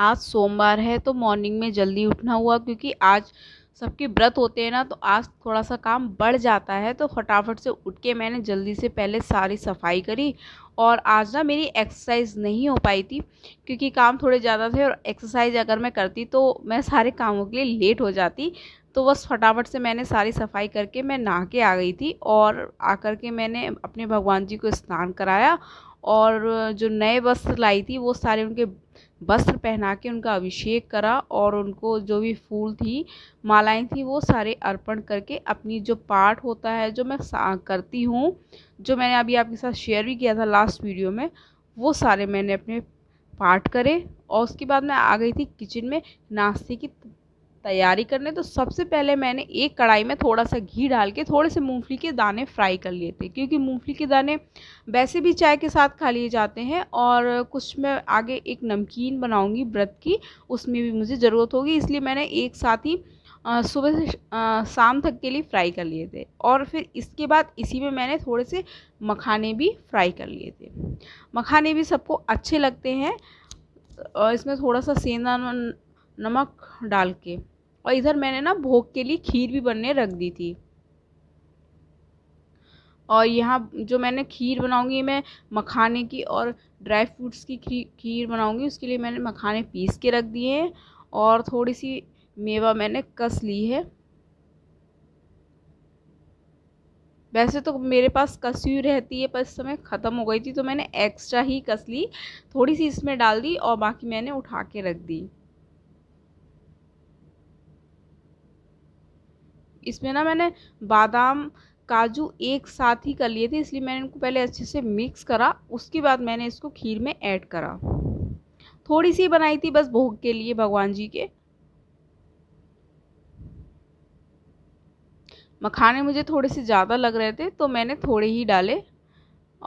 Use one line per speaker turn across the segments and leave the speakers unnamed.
आज सोमवार है तो मॉर्निंग में जल्दी उठना हुआ क्योंकि आज सबके व्रत होते हैं ना तो आज थोड़ा सा काम बढ़ जाता है तो फटाफट से उठ के मैंने जल्दी से पहले सारी सफाई करी और आज ना मेरी एक्सरसाइज नहीं हो पाई थी क्योंकि काम थोड़े ज़्यादा थे और एक्सरसाइज अगर मैं करती तो मैं सारे कामों के लिए लेट हो जाती तो बस फटाफट से मैंने सारी सफाई करके मैं नहा के आ गई थी और आकर के मैंने अपने भगवान जी को स्नान कराया और जो नए वस्त्र लाई थी वो सारे उनके वस्त्र पहना के उनका अभिषेक करा और उनको जो भी फूल थी मालाएं थी वो सारे अर्पण करके अपनी जो पाठ होता है जो मैं करती हूँ जो मैंने अभी आपके साथ शेयर भी किया था लास्ट वीडियो में वो सारे मैंने अपने पाठ करे और उसके बाद मैं आ गई थी किचन में नाश्ते की तैयारी करने तो सबसे पहले मैंने एक कढ़ाई में थोड़ा सा घी डाल के थोड़े से मूंगफली के दाने फ्राई कर लिए थे क्योंकि मूंगफली के दाने वैसे भी चाय के साथ खा लिए जाते हैं और कुछ मैं आगे एक नमकीन बनाऊंगी व्रत की उसमें भी मुझे ज़रूरत होगी इसलिए मैंने एक साथ ही सुबह से शाम तक के लिए फ्राई कर लिए थे और फिर इसके बाद इसी में मैंने थोड़े से मखाने भी फ्राई कर लिए थे मखाने भी सबको अच्छे लगते हैं और इसमें थोड़ा सा सेंधा नमक डाल के और इधर मैंने ना भोग के लिए खीर भी बनने रख दी थी और यहाँ जो मैंने खीर बनाऊंगी मैं मखाने की और ड्राई फ्रूट्स की खीर बनाऊंगी उसके लिए मैंने मखाने पीस के रख दिए हैं और थोड़ी सी मेवा मैंने कस ली है वैसे तो मेरे पास कसी हुई रहती है पर इस समय ख़त्म हो गई थी तो मैंने एक्स्ट्रा ही कस ली थोड़ी सी इसमें डाल दी और बाकी मैंने उठा के रख दी इसमें ना मैंने बादाम काजू एक साथ ही कर लिए थे इसलिए मैंने इनको पहले अच्छे से मिक्स करा उसके बाद मैंने इसको खीर में ऐड करा थोड़ी सी बनाई थी बस भोग के लिए भगवान जी के मखाने मुझे थोड़े से ज़्यादा लग रहे थे तो मैंने थोड़े ही डाले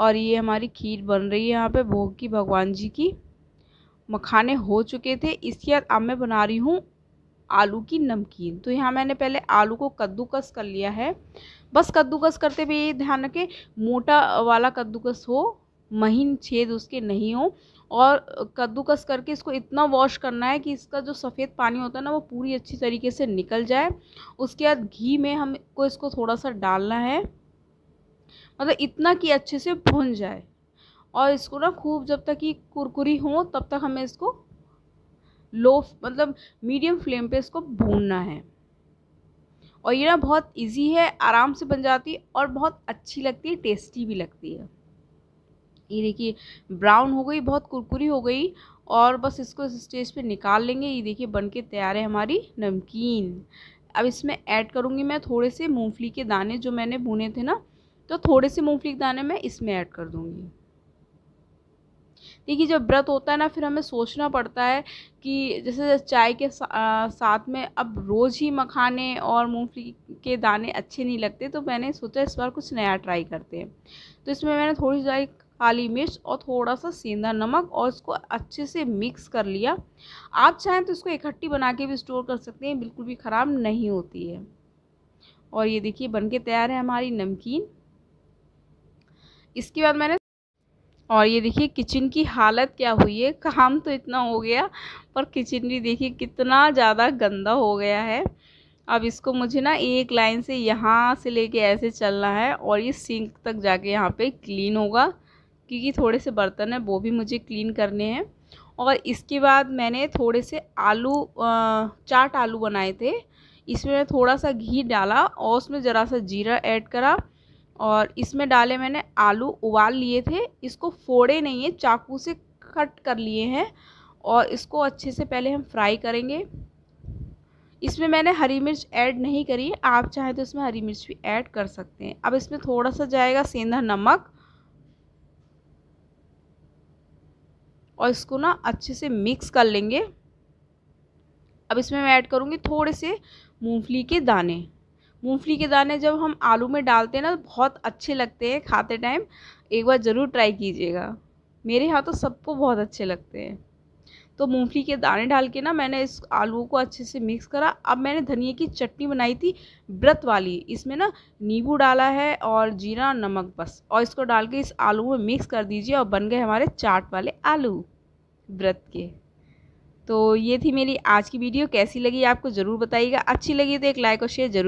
और ये हमारी खीर बन रही है यहाँ पे भोग की भगवान जी की मखाने हो चुके थे इसके बाद अब मैं बना रही हूँ आलू की नमकीन तो यहाँ मैंने पहले आलू को कद्दूकस कर लिया है बस कद्दूकस करते हुए ये ध्यान रखें मोटा वाला कद्दूकस हो महीन छेद उसके नहीं हो और कद्दूकस करके इसको इतना वॉश करना है कि इसका जो सफ़ेद पानी होता है ना वो पूरी अच्छी तरीके से निकल जाए उसके बाद घी में हमको इसको थोड़ा सा डालना है मतलब इतना कि अच्छे से भुन जाए और इसको ना खूब जब तक ये कुरकुरी हो तब तक हमें इसको लो मतलब मीडियम फ्लेम पे इसको भूनना है और ये ना बहुत इजी है आराम से बन जाती है और बहुत अच्छी लगती है टेस्टी भी लगती है ये देखिए ब्राउन हो गई बहुत कुरकुरी हो गई और बस इसको इस स्टेज पे निकाल लेंगे ये देखिए बन के तैयार है हमारी नमकीन अब इसमें ऐड करूँगी मैं थोड़े से मूंगफली के दाने जो मैंने भुने थे ना तो थोड़े से मूँगफली के दाने मैं इसमें ऐड कर दूँगी देखिए जब व्रत होता है ना फिर हमें सोचना पड़ता है कि जैसे चाय के साथ में अब रोज़ ही मखाने और मूंगफली के दाने अच्छे नहीं लगते तो मैंने सोचा इस बार कुछ नया ट्राई करते हैं तो इसमें मैंने थोड़ी सारी काली मिर्च और थोड़ा सा सेंधा नमक और इसको अच्छे से मिक्स कर लिया आप चाहें तो इसको इकट्ठी बना के भी स्टोर कर सकते हैं बिल्कुल भी ख़राब नहीं होती है और ये देखिए बन के तैयार है हमारी नमकीन इसके बाद मैंने और ये देखिए किचन की हालत क्या हुई है काम तो इतना हो गया पर किचन भी देखिए कितना ज़्यादा गंदा हो गया है अब इसको मुझे ना एक लाइन से यहाँ से लेके ऐसे चलना है और ये सिंक तक जाके यहाँ पे क्लीन होगा क्योंकि थोड़े से बर्तन हैं वो भी मुझे क्लीन करने हैं और इसके बाद मैंने थोड़े से आलू चाट आलू बनाए थे इसमें मैं थोड़ा सा घी डाला और उसमें ज़रा सा जीरा ऐड करा और इसमें डाले मैंने आलू उबाल लिए थे इसको फोड़े नहीं है चाकू से कट कर लिए हैं और इसको अच्छे से पहले हम फ्राई करेंगे इसमें मैंने हरी मिर्च ऐड नहीं करी आप चाहें तो इसमें हरी मिर्च भी ऐड कर सकते हैं अब इसमें थोड़ा सा जाएगा सेंधा नमक और इसको ना अच्छे से मिक्स कर लेंगे अब इसमें मैं ऐड करूँगी थोड़े से मूंगफली के दाने मूंगफली के दाने जब हम आलू में डालते हैं ना तो बहुत अच्छे लगते हैं खाते टाइम एक बार ज़रूर ट्राई कीजिएगा मेरे यहाँ तो सबको बहुत अच्छे लगते हैं तो मूंगफली के दाने डाल के ना मैंने इस आलू को अच्छे से मिक्स करा अब मैंने धनिए की चटनी बनाई थी व्रत वाली इसमें ना नींबू डाला है और जीरा नमक बस और इसको डाल के इस आलू में मिक्स कर दीजिए और बन गए हमारे चाट वाले आलू व्रत के तो ये थी मेरी आज की वीडियो कैसी लगी आपको ज़रूर बताइएगा अच्छी लगी तो एक लाइक और शेयर ज़रूर